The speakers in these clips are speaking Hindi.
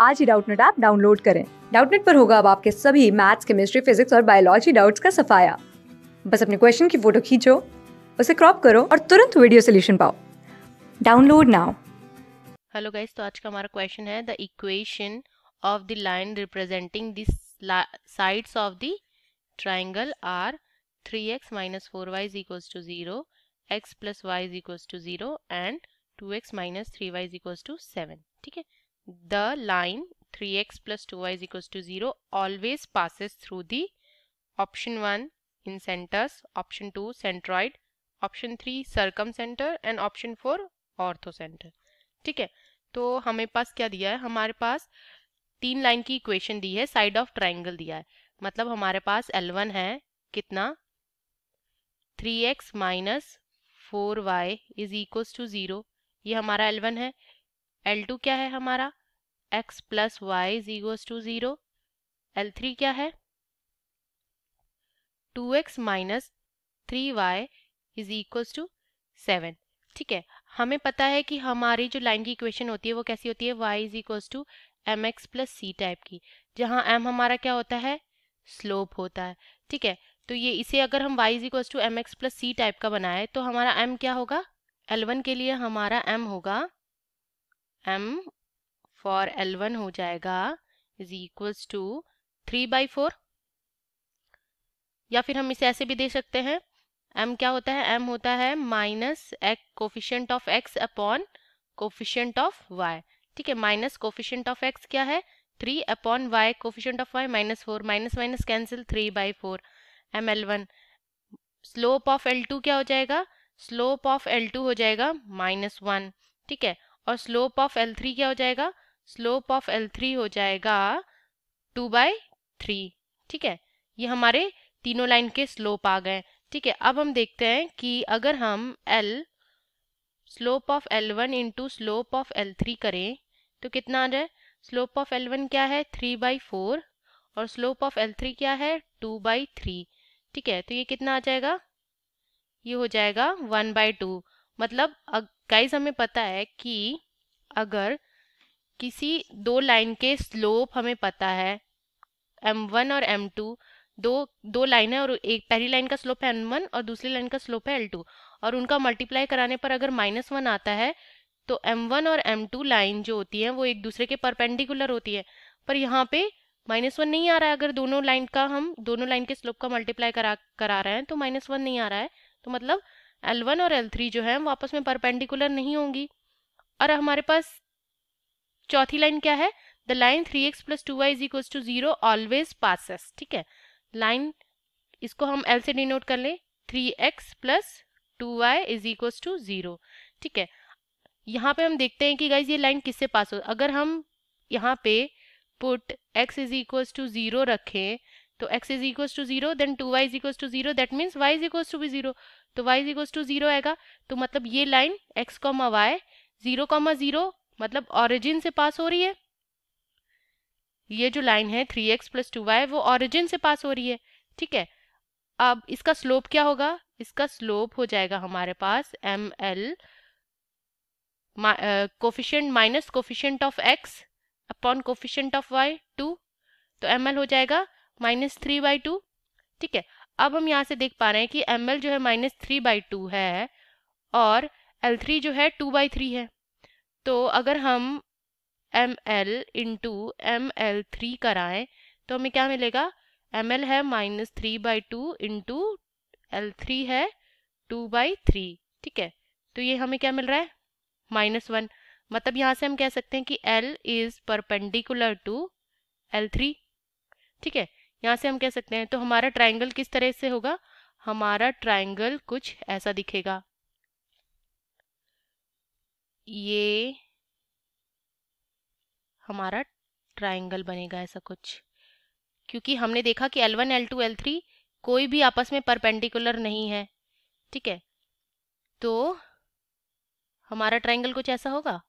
आज ही डाउटनेट ऐप डाउनलोड करें डाउटनेट पर होगा अब आपके सभी मैथ्स केमिस्ट्री फिजिक्स और बायोलॉजी डाउट्स का सफाया बस अपने क्वेश्चन की फोटो खींचो उसे क्रॉप करो और तुरंत वीडियो सोल्यूशन पाओ डाउनलोड नाउ हेलो गाइस तो आज का हमारा क्वेश्चन है the equation of the line representing the sides of the triangle are 3x minus 4y is equals to 0, x plus y is equals to 0 and 2x minus 3y is equals to 7. ठीक है the line 3x plus 2y is equals to 0 always passes through the option 1 in centers, option 2 centroid, option three circumcentre and option four orthocentre ठीक है तो हमें पास क्या दिया है हमारे पास तीन लाइन की इक्वेशन दी है साइड ऑफ ट्राइंगल दिया है मतलब हमारे पास L1 है कितना 3x x minus four y is equal to zero ये हमारा L1 है एल टू क्या है हमारा एक्स प्लस वाई इज इजिगोज टू ज़ीरो एल थ्री क्या है two x minus three y is equals to seven ठीक है हमें पता है कि हमारी जो लाइन की इक्वेशन होती है वो कैसी होती है y is equals to m x plus c type की जहाँ एम हमारा क्या होता है स्लोप होता है ठीक है तो ये इसे अगर हम y is equal to m x plus c type का बनाए तो हमारा एम क्या होगा एल वन के लिए हमारा एम होगा एम फॉर एल वन हो जाएगा is equals to three by four या फिर हम इसे ऐसे भी दे सकते हैं एम क्या होता है एम होता है minus x coefficient of x upon coefficient of y ठीक है माइनस कोफिशेंट ऑफ एक्स क्या है three upon y coefficient of y minus four minus minus cancel three by four m L one slope of L two क्या हो जाएगा स्लोप ऑफ एल टू हो जाएगा माइनस वन ठीक है और स्लोप ऑफ एल थ्री क्या हो जाएगा स्लोप ऑफ एल थ्री हो जाएगा टू बाई थ्री ठीक है ये हमारे तीनों लाइन के स्लोप आ गए ठीक है अब हम देखते हैं कि अगर हम L slope of L one into slope of L three करें तो कितना आ जाए स्लोप ऑफ एल वन क्या है थ्री बाई फोर और स्लोप ऑफ एल थ्री क्या है टू बाई थ्री ठीक है तो ये कितना आ जाएगा ये हो जाएगा वन बाई टू मतलब गाइज हमें पता है कि अगर किसी दो लाइन के स्लोप हमें पता है एम वन और एम टू दो दो लाइन है और एक पहली लाइन का स्लोप है एम वन और दूसरी लाइन का स्लोप है एल टू और उनका मल्टीप्लाई कराने पर अगर माइनस वन आता है तो एम वन और एम टू लाइन जो होती है वो एक दूसरे के परपेंडिकुलर होती है पर यहाँ पे माइनस वन नहीं आ रहा है अगर दोनों लाइन का हम दोनों लाइन के स्लोप का मल्टीप्लाई करा करा रहे हैं तो माइनस वन नहीं आ रहा है तो मतलब L1 और L3 जो है वो आपस में परपेंडिकुलर नहीं होंगी और हमारे पास चौथी लाइन क्या है the line three x plus two y is equal to zero always passes ठीक है लाइन इसको हम एल से डिनोट कर लें three x plus two y is equal to zero ठीक है यहाँ पे हम देखते हैं कि गाइज ये लाइन किससे पास हो अगर हम यहाँ पे put x is equal to zero रखें तो x is equal to zero then two y is equal to zero that means y is equal to भी जीरो तो y is equal to zero आएगा तो मतलब ये line x comma y zero comma zero मतलब ऑरिजिन से पास हो रही है ये जो लाइन है three x plus two y वो ऑरिजिन से पास हो रही है ठीक है अब इसका स्लोप क्या होगा इसका स्लोप हो जाएगा हमारे पास m L coefficient minus coefficient of x upon coefficient of y two तो एम एल हो जाएगा माइनस थ्री बाई टू ठीक है अब हम यहाँ से देख पा रहे हैं कि एम जो है माइनस थ्री बाई टू है और एल थ्री जो है टू बाई थ्री है तो अगर हम m L into m L three कराएं तो हमें क्या मिलेगा एम एल है minus three by two into L three है टू बाई थ्री ठीक है तो ये हमें क्या मिल रहा है माइनस वन मतलब यहाँ से हम कह सकते हैं कि L is perpendicular to L3 ठीक है यहाँ से हम कह सकते हैं तो हमारा ट्राइंगल किस तरह से होगा हमारा ट्राइंगल कुछ ऐसा दिखेगा ये हमारा ट्राइंगल बनेगा ऐसा कुछ क्योंकि हमने देखा कि L1, L2, L3 कोई भी आपस में परपेंडिकुलर नहीं है ठीक है तो हमारा ट्राइंगल कुछ ऐसा होगा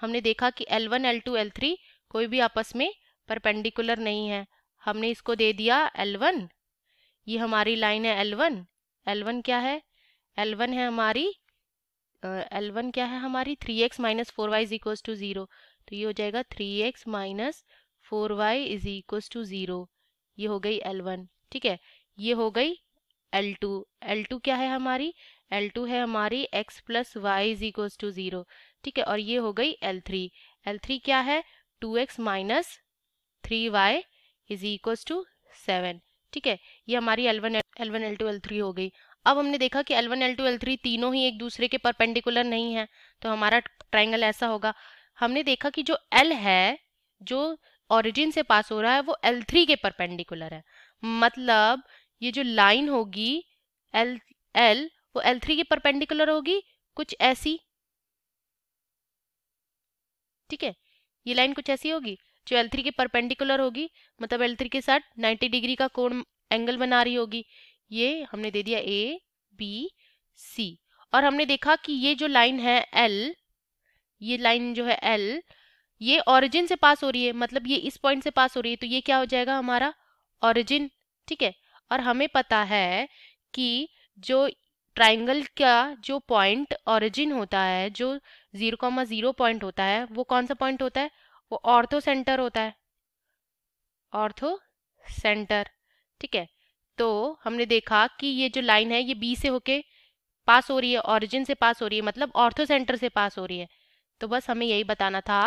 हमने देखा कि L1, L2, L3 कोई भी आपस में परपेंडिकुलर नहीं है हमने इसको दे दिया L1 ये हमारी लाइन है L1 L1 क्या है L1 है हमारी L1 क्या है हमारी three x minus four y is equals to zero तो ये हो जाएगा three x minus four y is equals to zero ये हो गई L1 ठीक है ये हो गई L2 L2 क्या है हमारी L2 है हमारी x plus y is equals to zero ठीक है और ये हो गई L3 L3 क्या है two x minus three y is equals to seven ठीक है ये हमारी L one L one L two L three हो गई अब हमने देखा कि L one L two L three तीनों ही एक दूसरे के परपेंडिकुलर नहीं है तो हमारा ट्राइंगल ऐसा होगा हमने देखा कि जो एल है जो ऑरिजिन से पास हो रहा है वो एल थ्री के परपेंडिकुलर है मतलब ये जो लाइन होगी एल एल वो एल थ्री के परपेंडिकुलर होगी कुछ ऐसी ठीक है ये लाइन कुछ ऐसी होगी जो L3 के परपेंडिकुलर होगी मतलब L3 के साथ 90 डिग्री का कोण एंगल बना रही होगी ये हमने दे दिया ए बी सी और हमने देखा कि ये जो लाइन है एल ये लाइन जो है एल ये ऑरिजिन से पास हो रही है मतलब ये इस पॉइंट से पास हो रही है तो ये क्या हो जाएगा हमारा ऑरिजिन ठीक है और हमें पता है कि जो ट्राइंगल का जो पॉइंट ऑरिजिन होता है जो जीरो कॉमा जीरो पॉइंट होता है वो कौन सा पॉइंट होता है वो ऑर्थो सेंटर होता है ऑर्थो सेंटर ठीक है तो हमने देखा कि ये जो लाइन है ये बी से होके पास हो रही है ऑरिजिन से पास हो रही है मतलब ऑर्थो सेंटर से पास हो रही है तो बस हमें यही बताना था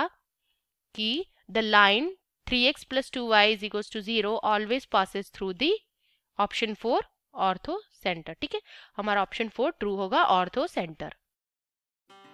कि the line three x plus two y is equals to zero always passes through the option four orthocentre ठीक है हमारा ऑप्शन फोर ट्रू होगा ऑर्थो सेंटर